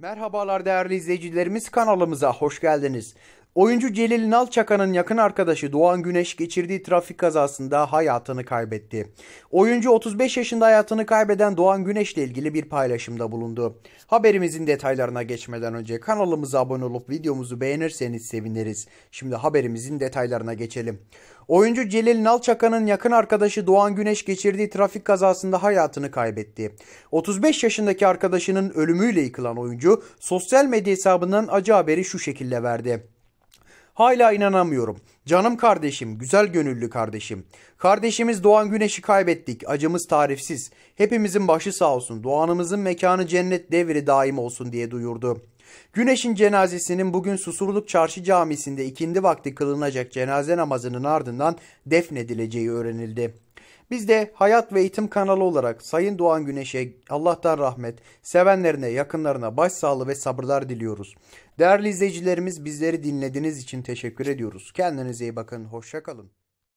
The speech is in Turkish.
Merhabalar değerli izleyicilerimiz kanalımıza hoş geldiniz. Oyuncu Celil Nalçakan'ın yakın arkadaşı Doğan Güneş geçirdiği trafik kazasında hayatını kaybetti. Oyuncu 35 yaşında hayatını kaybeden Doğan Güneş'le ilgili bir paylaşımda bulundu. Haberimizin detaylarına geçmeden önce kanalımıza abone olup videomuzu beğenirseniz seviniriz. Şimdi haberimizin detaylarına geçelim. Oyuncu Celil Nalçakan'ın yakın arkadaşı Doğan Güneş geçirdiği trafik kazasında hayatını kaybetti. 35 yaşındaki arkadaşının ölümüyle yıkılan oyuncu sosyal medya hesabından acı haberi şu şekilde verdi. Hala inanamıyorum. Canım kardeşim, güzel gönüllü kardeşim. Kardeşimiz Doğan Güneş'i kaybettik. Acımız tarifsiz. Hepimizin başı sağ olsun. Doğan'ımızın mekanı cennet devri daim olsun diye duyurdu. Güneş'in cenazesinin bugün Susurluk Çarşı Camisi'nde ikindi vakti kılınacak cenaze namazının ardından defnedileceği öğrenildi. Biz de Hayat ve Eğitim kanalı olarak Sayın Doğan Güneş'e Allah'tan rahmet, sevenlerine, yakınlarına başsağlığı ve sabırlar diliyoruz. Değerli izleyicilerimiz bizleri dinlediğiniz için teşekkür ediyoruz. Kendinize iyi bakın, hoşçakalın.